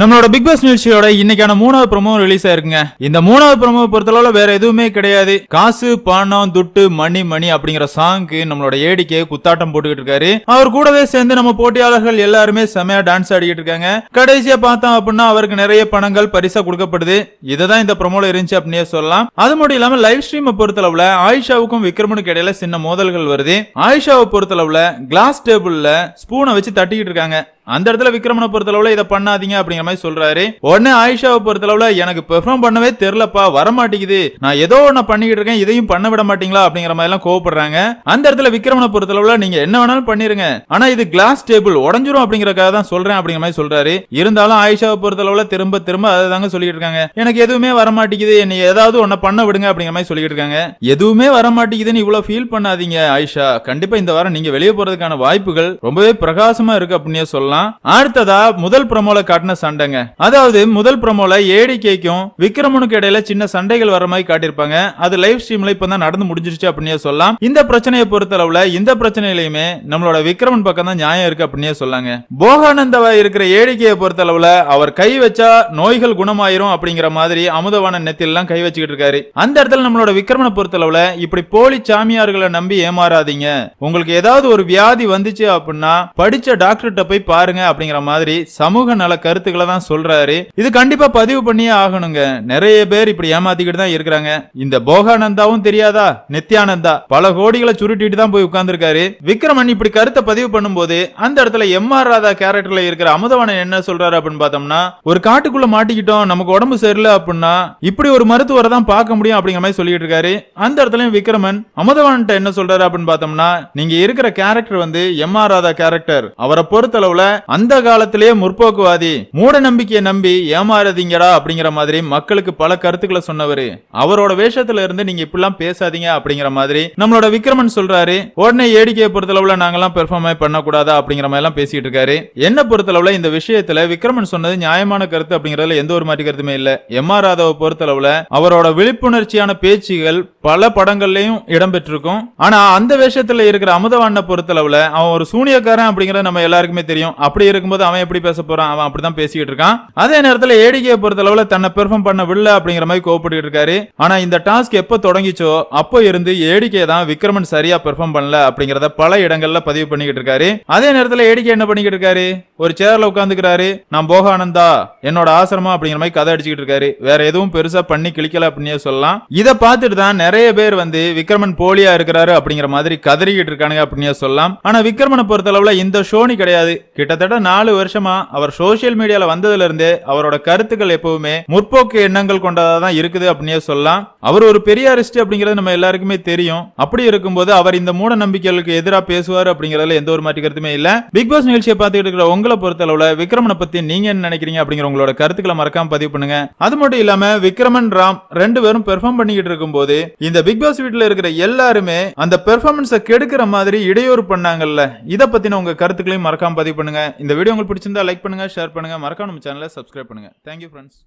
நம்மளோட big pass நிகழ்ச்சியோட இன்னைக்கான மூணாவது ப்ரொமோ ரிலீஸ் ஆயிருக்குங்க இந்த மூணாவது ப்ரொமோ பொறுத்தளவுல வேற எதுவுமே கிடையாது காசு பணம் துட்டு மணி மணி அப்படிங்கிற சாங்க்கு நம்மளோட ஏடிக்கே குத்தாட்டம் போட்டுக்கிட்டு இருக்காரு அவர் கூடவே சேர்ந்து நம்ம போட்டியாளர்கள் எல்லாருமே செமையா டான்ஸ் ஆடிக்கிட்டு இருக்காங்க கடைசியா பார்த்தோம் அப்படின்னா அவருக்கு நிறைய பணங்கள் பரிசா கொடுக்கப்படுது இதுதான் இந்த ப்ரொமோல இருந்துச்சு அப்படின்னே சொல்லலாம் அது மட்டும் இல்லாம லைவ் ஸ்ட்ரீம் பொறுத்தளவுல ஆயிஷாவுக்கும் விக்ரமனுக்கு இடையில சின்ன மோதல்கள் வருது ஆயிஷாவை பொறுத்தளவுல கிளாஸ் டேபிள்ல ஸ்பூனை வச்சு தட்டிக்கிட்டு இருக்காங்க அந்த இடத்துல விக்ரமனை பொறுத்தளவுல இதை பண்ணாதீங்க அப்படிங்கிற மாதிரி சொல்றாரு உடனே ஆயிஷாவை பொறுத்தளவுல எனக்கு பெர்ஃபார்ம் பண்ணவே தெரியலப்பா வரமாட்டேங்குது நான் ஏதோ ஒன்னு பண்ணிக்கிட்டு இருக்கேன் இதையும் பண்ண விட மாட்டீங்களா அப்படிங்கிற மாதிரி எல்லாம் கோவப்படுறாங்க அந்த இடத்துல விக்ரமனை பொறுத்தளவுல நீங்க என்ன வேணாலும் பண்ணிருங்க ஆனா இது கிளாஸ் டேபிள் உடஞ்சிரும் அப்படிங்கறக்காக தான் சொல்றேன் அப்படிங்கிற மாதிரி சொல்றாரு இருந்தாலும் ஆயிஷாவை பொறுத்தளவுல திரும்ப திரும்ப அதை தாங்க சொல்லிட்டு இருக்காங்க எனக்கு எதுவுமே வரமாட்டேங்குது என்ன ஏதாவது ஒன்ன பண்ண விடுங்க அப்படிங்கிற மாதிரி சொல்லிட்டு இருக்காங்க எதுவுமே வரமாட்டேங்குதுன்னு இவ்வளவு ஃபீல் பண்ணாதீங்க ஆயிஷா கண்டிப்பா இந்த வாரம் நீங்க வெளியே போறதுக்கான வாய்ப்புகள் ரொம்பவே பிரகாசமா இருக்கு அப்படின்னு சொல்லலாம் அடுத்ததா முதல் பிரமோல காட்டின சண்டைங்க அதாவது முதல் பிரமோல ஏடிகேக்கும் விக்ரமனுக்கு இடையில சின்ன சண்டைகள் வர மாதிரி காட்டியிருப்பாங்க அது லைவ் ஸ்ட்ரீம்ல இப்ப தான் நடந்து முடிஞ்சிருச்சு அப்படின்னே சொல்லலாம் இந்த பிரச்சனையை பொறுத்தளவுல இந்த பிரச்சனையிலயுமே நம்மளோட விக்ரமன் பக்கம் தான் நியாயம் இருக்கு அப்படின்னே சொல்லாங்க போகானந்தவா இருக்கிற ஏடிக்கையை பொறுத்தளவுல அவர் கை வச்சா நோய்கள் குணமாயிரும் அப்படிங்கிற மாதிரி அமுதவான நெத்திலாம் கை வச்சுக்கிட்டு இருக்காரு அந்த இடத்துல நம்மளோட விக்ரமனை பொறுத்தளவுல இப்படி போலி சாமியார்களை நம்பி ஏமாறாதீங்க உங்களுக்கு ஏதாவது ஒரு வியாதி வந்துச்சு அப்படின்னா படிச்ச டாக்டர்கிட்ட போய் பாரு பாருங்க அப்படிங்கிற மாதிரி சமூக நல கருத்துக்களை தான் சொல்றாரு இது கண்டிப்பா பதிவு பண்ணியே ஆகணுங்க நிறைய பேர் இப்படி ஏமாத்திக்கிட்டு தான் இருக்கிறாங்க இந்த போகானந்தாவும் தெரியாதா நித்யானந்தா பல கோடிகளை சுருட்டிட்டு தான் போய் உட்கார்ந்துருக்காரு விக்ரமன் இப்படி கருத்தை பதிவு பண்ணும்போது அந்த இடத்துல எம் ஆர் ராதா கேரக்டர்ல இருக்கிற அமுதவனன் என்ன சொல்றாரு அப்படின்னு பார்த்தோம்னா ஒரு காட்டுக்குள்ள மாட்டிக்கிட்டோம் நமக்கு உடம்பு சரியில்லை அப்படின்னா இப்படி ஒரு மருத்துவரை தான் பார்க்க முடியும் அப்படிங்கிற மாதிரி சொல்லிட்டு இருக்காரு அந்த இடத்துலயும் விக்ரமன் அமுதவான்ட்ட என்ன சொல்றாரு அப்படின்னு பார்த்தோம்னா நீங்க இருக்கிற கேரக்டர் வந்து எம் ஆர் ராதா கேரக்டர் அவரை பொறுத்தளவுல அந்த காலத்திலேயே முற்போக்குவாதி மூட நம்பிக்கையை நம்பி ஏமாறாதீங்கடா அப்படிங்கிற மாதிரி மக்களுக்கு பல கருத்துக்களை சொன்னவர் அவரோட வேஷத்துல இருந்து நீங்க இப்படிலாம் பேசாதீங்க அப்படிங்கிற மாதிரி நம்மளோட விக்ரமன் சொல்றாரு உடனே ஏடிக்கையை பொறுத்தளவுல நாங்கெல்லாம் பெர்ஃபார்மே பண்ணக்கூடாதா அப்படிங்கிற மாதிரி எல்லாம் பேசிட்டு இருக்காரு என்ன பொறுத்தளவுல இந்த விஷயத்துல விக்ரமன் சொன்னது நியாயமான கருத்து அப்படிங்கறதுல எந்த ஒரு மாதிரி கருத்துமே இல்ல எம் ஆர் ராதாவை பொறுத்தளவுல அவரோட விழிப்புணர்ச்சியான பேச்சுகள் பல படங்கள்லயும் இடம்பெற்றிருக்கும் ஆனா அந்த வேஷத்துல இருக்கிற அமுதவாண்ண பொறுத்தளவுல அவன் ஒரு சூனியக்காரன் அப்படிங்கறது நம்ம எல்லாருக்குமே தெரியும் அப்படி இருக்கும்போது அவன் எப்படி பேச போறான் அவன் அப்படிதான் பேசிக்கிட்டு இருக்கான் அதே நேரத்தில் ஏடிகே பொறுத்த அளவுல தன்னை பெர்ஃபார்ம் பண்ண விடல அப்படிங்கிற மாதிரி கோவப்பட்டு இருக்காரு ஆனா இந்த டாஸ்க் எப்போ தொடங்கிச்சோ அப்போ இருந்து ஏடிகே தான் விக்ரமன் சரியா பெர்ஃபார்ம் பண்ணல அப்படிங்கறத பல இடங்கள்ல பதிவு பண்ணிக்கிட்டு இருக்காரு அதே நேரத்தில் ஏடிகே என்ன பண்ணிக்கிட்டு இருக்காரு ஒரு சேர்ல உட்காந்துக்கிறாரு நான் போகானந்தா என்னோட ஆசிரமா அப்படிங்கிற மாதிரி கதை அடிச்சுக்கிட்டு இருக்காரு வேற எதுவும் பெருசா பண்ணி கிளிக்கல அப்படின்னே சொல்லலாம் இதை பார்த்துட்டு தான் நிறைய பேர் வந்து விக்ரமன் போலியா இருக்கிறாரு அப்படிங்கிற மாதிரி கதறிக்கிட்டு இருக்கானுங்க அப்படின்னே சொல்லலாம் ஆனா விக்ரமனை அளவுல இந்த ஷோனி கிடையாது கிட்ட கிட்டத்தட்ட நாலு வருஷமா அவர் சோசியல் மீடியால வந்ததுல இருந்து அவரோட கருத்துக்கள் எப்பவுமே முற்போக்கு எண்ணங்கள் கொண்டதா தான் இருக்குது அப்படின்னே சொல்லலாம் அவர் ஒரு பெரிய அரிஸ்ட் அப்படிங்கிறது நம்ம எல்லாருக்குமே தெரியும் அப்படி இருக்கும்போது அவர் இந்த மூட நம்பிக்கைகளுக்கு எதிராக பேசுவார் அப்படிங்கிறதுல எந்த ஒரு மாற்றி கருத்துமே இல்ல பிக் பாஸ் நிகழ்ச்சியை பார்த்துட்டு இருக்கிற உங்களை பொறுத்த அளவுல விக்ரமனை பத்தி நீங்க என்ன நினைக்கிறீங்க அப்படிங்கிற உங்களோட கருத்துக்களை மறக்காம பதிவு பண்ணுங்க அது மட்டும் இல்லாம விக்ரமன் ராம் ரெண்டு பேரும் பெர்ஃபார்ம் பண்ணிக்கிட்டு இருக்கும் போது இந்த பிக் பாஸ் வீட்டுல இருக்கிற எல்லாருமே அந்த பெர்ஃபார்மன்ஸை கெடுக்கிற மாதிரி இடையூறு பண்ணாங்கல்ல இதை பத்தின உங்க கருத்துக்களையும் மறக்காம பதிவு பண்ணுங்க இந்த வீடியோ உங்களுக்கு பிடிச்சிருந்தா லைக் பண்ணுங்கள் ஷேர் பண்ணுங்கள் மறக்காம நம்ம சேனலை சப்ஸ்கிரைப் பண்ணுங்கள் தேங்க்யூ ஃப்ரெண்ட்ஸ்